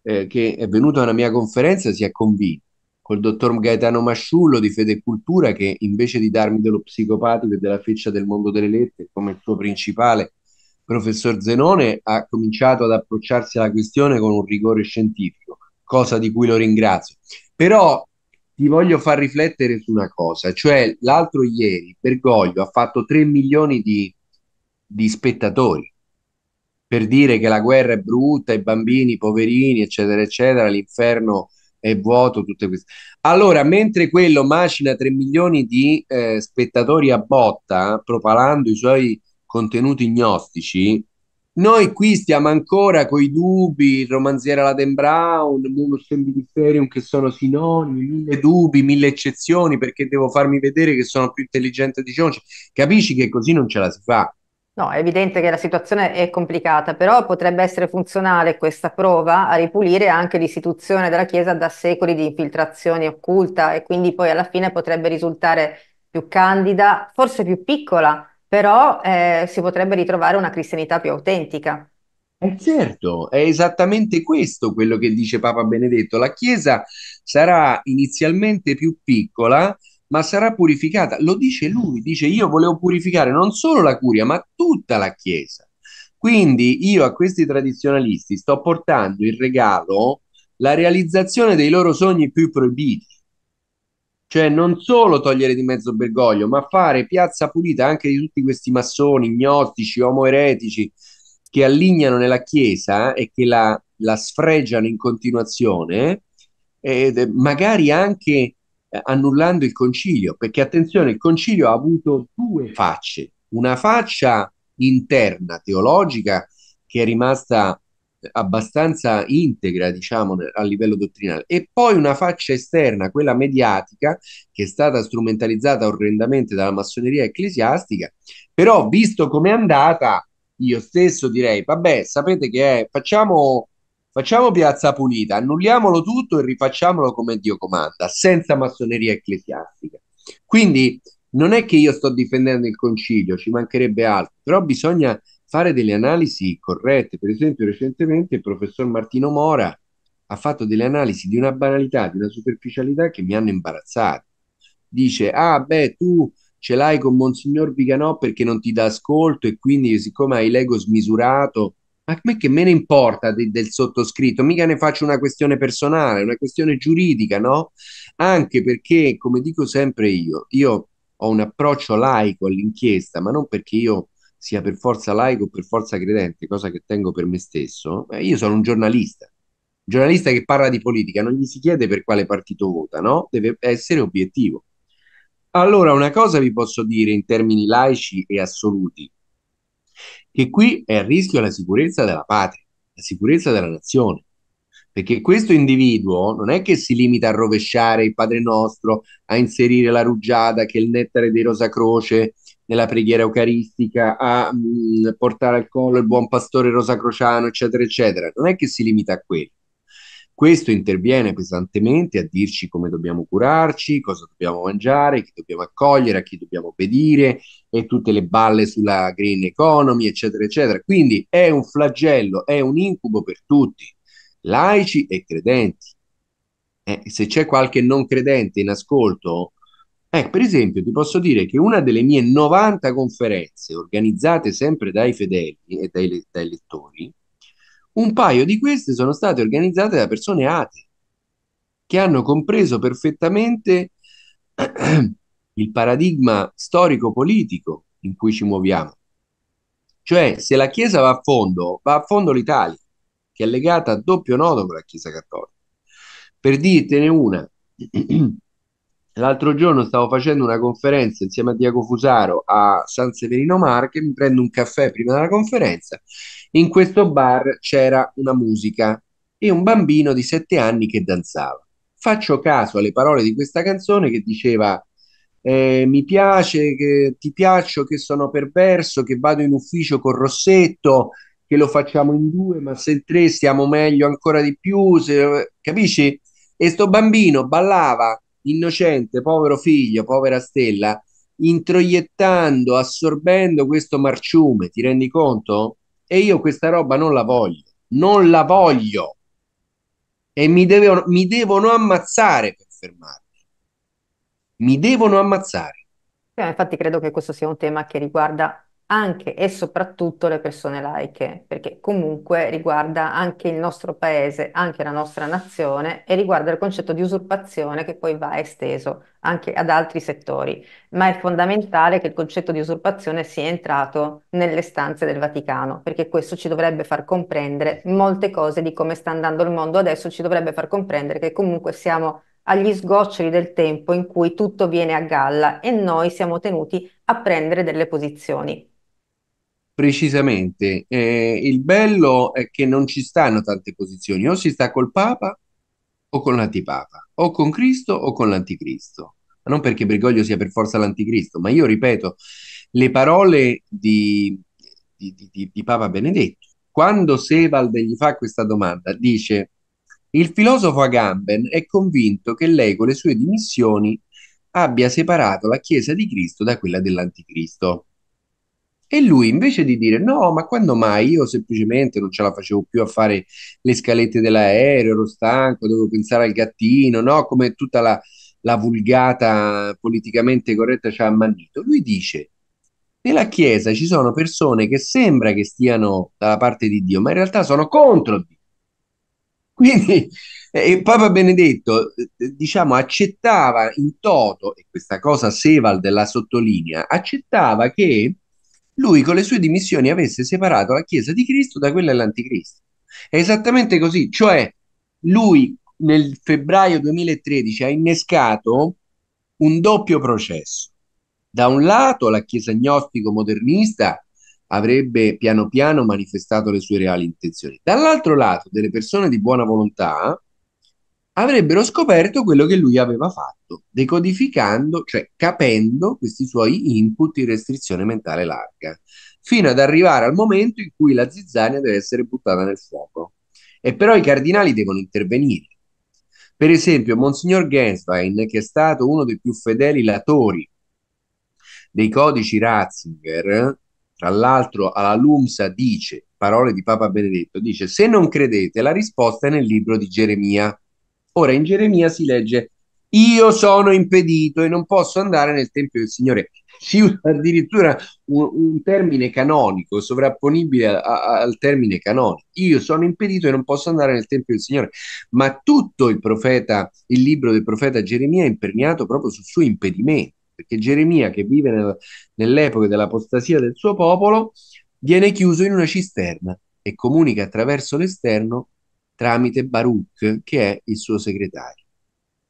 eh, che è venuto a una mia conferenza si è convinto col dottor Gaetano Masciullo di Fede e Cultura che invece di darmi dello psicopatico e della feccia del mondo delle lettere come il suo principale professor Zenone ha cominciato ad approcciarsi alla questione con un rigore scientifico, cosa di cui lo ringrazio. Però ti voglio far riflettere su una cosa, cioè l'altro ieri Bergoglio ha fatto 3 milioni di, di spettatori per dire che la guerra è brutta, i bambini, i poverini, eccetera, eccetera, l'inferno è vuoto, tutte queste. Allora, mentre quello macina 3 milioni di eh, spettatori a botta, propalando i suoi contenuti gnostici, noi qui stiamo ancora con i dubbi, il romanziere Laden Brown, Muno Sembidiferium che sono sinonimi, mille dubbi, mille eccezioni perché devo farmi vedere che sono più intelligente di Gionci. Capisci che così non ce la si fa. No, è evidente che la situazione è complicata, però potrebbe essere funzionale questa prova a ripulire anche l'istituzione della Chiesa da secoli di infiltrazioni occulta e quindi poi alla fine potrebbe risultare più candida, forse più piccola, però eh, si potrebbe ritrovare una cristianità più autentica. Eh certo, è esattamente questo quello che dice Papa Benedetto. La Chiesa sarà inizialmente più piccola, ma sarà purificata. Lo dice lui, dice io volevo purificare non solo la curia, ma tutta la Chiesa. Quindi io a questi tradizionalisti sto portando in regalo la realizzazione dei loro sogni più proibiti. Cioè non solo togliere di mezzo Bergoglio, ma fare piazza pulita anche di tutti questi massoni, gnostici, omoeretici che allignano nella Chiesa eh, e che la, la sfregiano in continuazione, eh, magari anche eh, annullando il concilio, perché attenzione, il concilio ha avuto due facce, una faccia interna teologica che è rimasta eh, abbastanza integra, diciamo, a livello dottrinale, e poi una faccia esterna, quella mediatica, che è stata strumentalizzata orrendamente dalla massoneria ecclesiastica, però visto com'è andata, io stesso direi, vabbè, sapete che è, facciamo Facciamo piazza pulita, annulliamolo tutto e rifacciamolo come Dio comanda, senza massoneria ecclesiastica. Quindi non è che io sto difendendo il concilio, ci mancherebbe altro, però bisogna fare delle analisi corrette. Per esempio, recentemente il professor Martino Mora ha fatto delle analisi di una banalità, di una superficialità che mi hanno imbarazzato. Dice, ah beh, tu ce l'hai con Monsignor Viganò perché non ti dà ascolto e quindi siccome hai l'ego smisurato ma a me che me ne importa di- del sottoscritto? Mica ne faccio una questione personale, una questione giuridica, no? Anche perché, come dico sempre io, io ho un approccio laico all'inchiesta, ma non perché io sia per forza laico o per forza credente, cosa che tengo per me stesso, eh, io sono un giornalista. Un giornalista che parla di politica, non gli si chiede per quale partito vota, no? Deve essere obiettivo. Allora, una cosa vi posso dire in termini laici e assoluti che qui è a rischio la sicurezza della patria, la sicurezza della nazione. Perché questo individuo non è che si limita a rovesciare il Padre Nostro, a inserire la rugiada che è il nettare di Rosa Croce nella preghiera eucaristica, a mh, mm, portare al collo il buon pastore rosacrociano, eccetera, eccetera. Non è che si limita a quello questo interviene pesantemente a dirci come dobbiamo curarci, cosa dobbiamo mangiare, chi dobbiamo accogliere, a chi dobbiamo obbedire e tutte le balle sulla green economy, eccetera, eccetera. Quindi è un flagello, è un incubo per tutti, laici e credenti. Eh, se c'è qualche non credente in ascolto, eh, per esempio ti posso dire che una delle mie 90 conferenze organizzate sempre dai fedeli e dai, dai lettori, un paio di queste sono state organizzate da persone atee, che hanno compreso perfettamente il paradigma storico-politico in cui ci muoviamo. Cioè, se la Chiesa va a fondo, va a fondo l'Italia, che è legata a doppio nodo con la Chiesa Cattolica. Per dirtene una, l'altro giorno stavo facendo una conferenza insieme a Diaco Fusaro a San Severino Marche, mi prendo un caffè prima della conferenza in questo bar c'era una musica e un bambino di sette anni che danzava. Faccio caso alle parole di questa canzone che diceva eh, mi piace, che ti piaccio, che sono perverso, che vado in ufficio con Rossetto, che lo facciamo in due, ma se in tre stiamo meglio ancora di più, se... capisci? E sto bambino ballava, innocente, povero figlio, povera stella, introiettando, assorbendo questo marciume, ti rendi conto? e io questa roba non la voglio, non la voglio e mi devono, mi devono ammazzare per fermarmi. Mi devono ammazzare. Eh, infatti credo che questo sia un tema che riguarda anche e soprattutto le persone laiche, perché comunque riguarda anche il nostro paese, anche la nostra nazione e riguarda il concetto di usurpazione che poi va esteso anche ad altri settori, ma è fondamentale che il concetto di usurpazione sia entrato nelle stanze del Vaticano, perché questo ci dovrebbe far comprendere molte cose di come sta andando il mondo adesso, ci dovrebbe far comprendere che comunque siamo agli sgoccioli del tempo in cui tutto viene a galla e noi siamo tenuti a prendere delle posizioni. Precisamente, eh, il bello è che non ci stanno tante posizioni, o si sta col Papa o con l'antipapa, o con Cristo o con l'anticristo. Ma non perché Bergoglio sia per forza l'anticristo, ma io ripeto le parole di, di, di, di Papa Benedetto. Quando Sevald gli fa questa domanda, dice il filosofo Agamben è convinto che lei con le sue dimissioni abbia separato la Chiesa di Cristo da quella dell'anticristo. E lui invece di dire no, ma quando mai? Io semplicemente non ce la facevo più a fare le scalette dell'aereo, ero stanco, dovevo pensare al gattino, no? Come tutta la, la vulgata politicamente corretta ci ha ammannito. Lui dice, nella Chiesa ci sono persone che sembra che stiano dalla parte di Dio, ma in realtà sono contro Dio. Quindi eh, Papa Benedetto, eh, diciamo, accettava in toto, e questa cosa Sevald la sottolinea, accettava che lui con le sue dimissioni avesse separato la Chiesa di Cristo da quella dell'Anticristo. È esattamente così, cioè lui nel febbraio 2013 ha innescato un doppio processo. Da un lato la Chiesa agnostico-modernista avrebbe piano piano manifestato le sue reali intenzioni, dall'altro lato delle persone di buona volontà avrebbero scoperto quello che lui aveva fatto, decodificando, cioè capendo questi suoi input in restrizione mentale larga, fino ad arrivare al momento in cui la zizzania deve essere buttata nel fuoco. E però i cardinali devono intervenire. Per esempio, Monsignor Genswein, che è stato uno dei più fedeli latori dei codici Ratzinger, tra l'altro alla LUMSA dice, parole di Papa Benedetto, dice se non credete la risposta è nel libro di Geremia Ora in Geremia si legge io sono impedito e non posso andare nel Tempio del Signore. Si usa addirittura un, un termine canonico, sovrapponibile a, a, al termine canonico. Io sono impedito e non posso andare nel Tempio del Signore. Ma tutto il profeta, il libro del profeta Geremia è imperniato proprio sul suo impedimento, perché Geremia, che vive nel, nell'epoca dell'apostasia del suo popolo, viene chiuso in una cisterna e comunica attraverso l'esterno tramite Baruch, che è il suo segretario.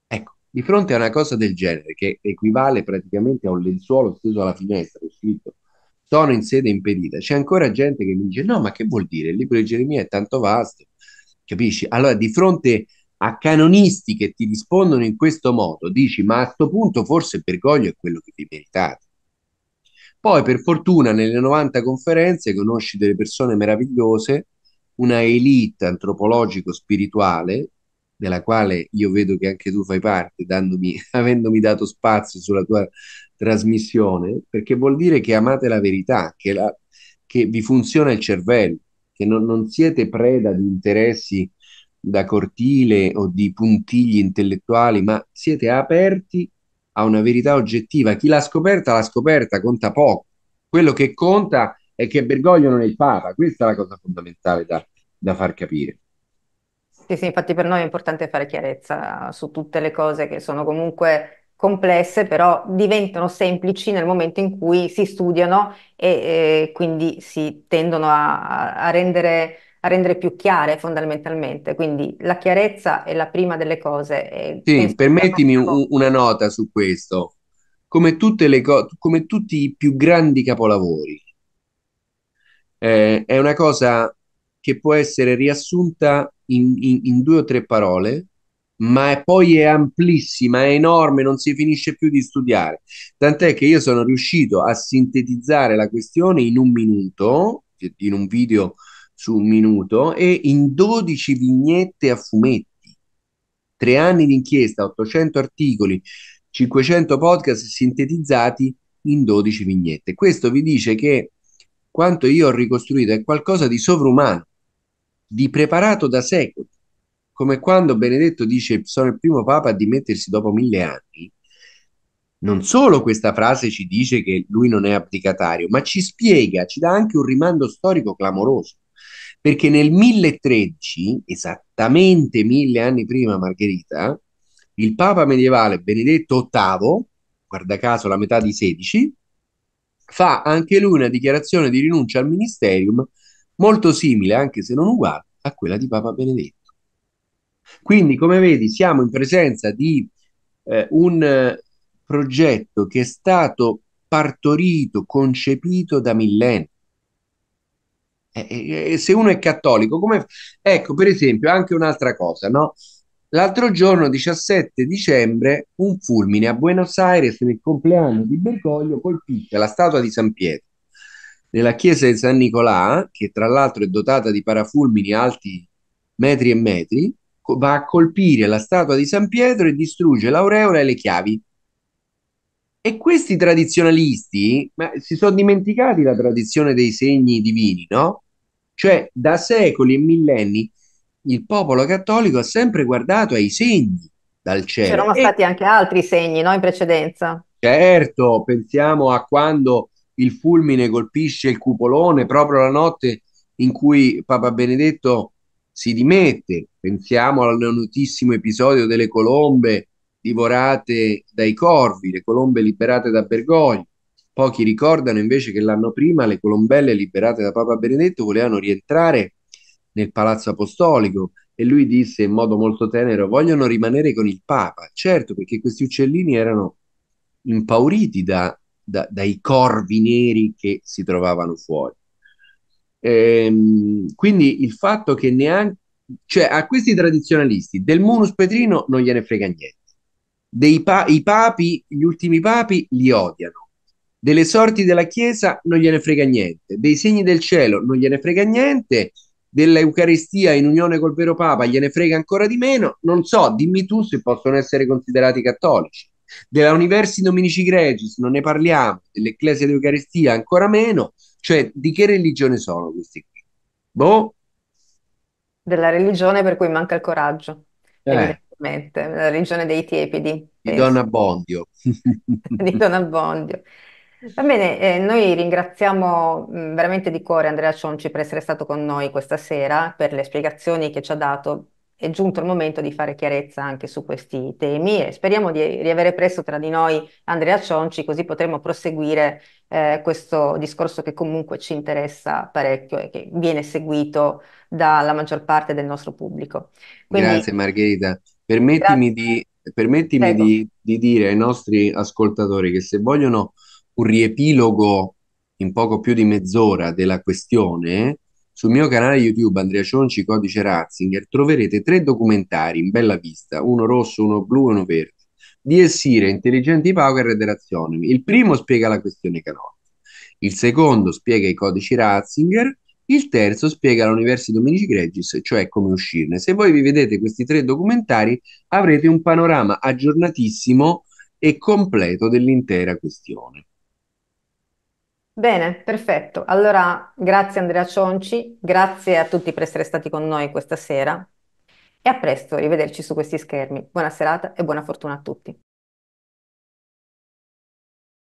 Ecco, di fronte a una cosa del genere, che equivale praticamente a un lenzuolo steso alla finestra, ho scritto sono in sede impedita, c'è ancora gente che mi dice no, ma che vuol dire? Il libro di Geremia è tanto vasto, capisci? Allora, di fronte a canonisti che ti rispondono in questo modo, dici ma a questo punto forse il Bergoglio è quello che vi meritate. Poi, per fortuna, nelle 90 conferenze conosci delle persone meravigliose una elite antropologico-spirituale, della quale io vedo che anche tu fai parte, dandomi, avendomi dato spazio sulla tua trasmissione, perché vuol dire che amate la verità, che, la, che vi funziona il cervello, che non, non siete preda di interessi da cortile o di puntigli intellettuali, ma siete aperti a una verità oggettiva. Chi l'ha scoperta, l'ha scoperta, conta poco. Quello che conta è è che Bergoglio non è il Papa, questa è la cosa fondamentale da, da far capire. Sì, sì, infatti per noi è importante fare chiarezza su tutte le cose che sono comunque complesse, però diventano semplici nel momento in cui si studiano e, e quindi si tendono a, a, rendere, a, rendere, più chiare fondamentalmente. Quindi la chiarezza è la prima delle cose. Sì, permettimi un, una nota su questo. Come, co- come tutti i più grandi capolavori, eh, è una cosa che può essere riassunta in, in, in due o tre parole, ma è, poi è amplissima, è enorme, non si finisce più di studiare. Tant'è che io sono riuscito a sintetizzare la questione in un minuto, in un video su un minuto, e in 12 vignette a fumetti. Tre anni di inchiesta, 800 articoli, 500 podcast sintetizzati in 12 vignette. Questo vi dice che quanto io ho ricostruito è qualcosa di sovrumano, di preparato da secoli, come quando Benedetto dice sono il primo papa a dimettersi dopo mille anni, non solo questa frase ci dice che lui non è applicatario, ma ci spiega, ci dà anche un rimando storico clamoroso, perché nel 1013, esattamente mille anni prima Margherita, il papa medievale Benedetto VIII, guarda caso la metà di 16, fa anche lui una dichiarazione di rinuncia al ministerium molto simile, anche se non uguale, a quella di Papa Benedetto. Quindi, come vedi, siamo in presenza di eh, un eh, progetto che è stato partorito, concepito da millenni. E, eh, e, eh, se uno è cattolico, come... ecco per esempio anche un'altra cosa, no? L'altro giorno, 17 dicembre, un fulmine a Buenos Aires nel compleanno di Bergoglio colpisce la statua di San Pietro nella chiesa di San Nicolà, che tra l'altro è dotata di parafulmini alti metri e metri, va a colpire la statua di San Pietro e distrugge l'aureola e le chiavi. E questi tradizionalisti ma, si sono dimenticati la tradizione dei segni divini, no? Cioè, da secoli e millenni il popolo cattolico ha sempre guardato ai segni dal cielo. C'erano e... stati anche altri segni no, in precedenza. Certo, pensiamo a quando il fulmine colpisce il cupolone proprio la notte in cui Papa Benedetto si dimette. Pensiamo al notissimo episodio delle colombe divorate dai corvi, le colombe liberate da Bergoglio. Pochi ricordano invece che l'anno prima le colombelle liberate da Papa Benedetto volevano rientrare nel Palazzo Apostolico e lui disse in modo molto tenero vogliono rimanere con il Papa. Certo, perché questi uccellini erano impauriti da, da, dai corvi neri che si trovavano fuori. Ehm, quindi il fatto che neanche, cioè a questi tradizionalisti del munus petrino non gliene frega niente. Dei pa- I papi, gli ultimi papi, li odiano. Delle sorti della Chiesa non gliene frega niente. Dei segni del cielo non gliene frega niente dell'Eucaristia in unione col vero Papa gliene frega ancora di meno, non so, dimmi tu se possono essere considerati cattolici. Della Universi Dominici Gregis non ne parliamo, dell'Ecclesia d'Eucaristia ancora meno, cioè di che religione sono questi qui? Boh. Della religione per cui manca il coraggio, eh. evidentemente, la religione dei tiepidi. Di penso. Don Abbondio. di Don Abbondio. Va bene, eh, noi ringraziamo mh, mm, veramente di cuore Andrea Cionci per essere stato con noi questa sera, per le spiegazioni che ci ha dato. È giunto il momento di fare chiarezza anche su questi temi e speriamo di riavere presto tra di noi Andrea Cionci, così potremo proseguire eh, questo discorso che comunque ci interessa parecchio e che viene seguito dalla maggior parte del nostro pubblico. Quindi, grazie Margherita. Permettimi, grazie. Di, permettimi di, di dire ai nostri ascoltatori che se vogliono un riepilogo in poco più di mezz'ora della questione, sul mio canale YouTube Andrea Cionci, codice Ratzinger, troverete tre documentari in bella vista, uno rosso, uno blu e uno verde, di Essire, Intelligenti Power e Redazione. Il primo spiega la questione canonica, il secondo spiega i codici Ratzinger, il terzo spiega l'universo Dominici Gregis, cioè come uscirne. Se voi vi vedete questi tre documentari avrete un panorama aggiornatissimo e completo dell'intera questione. Bene, perfetto. Allora, grazie Andrea Cionci, grazie a tutti per essere stati con noi questa sera e a presto, rivederci su questi schermi. Buona serata e buona fortuna a tutti.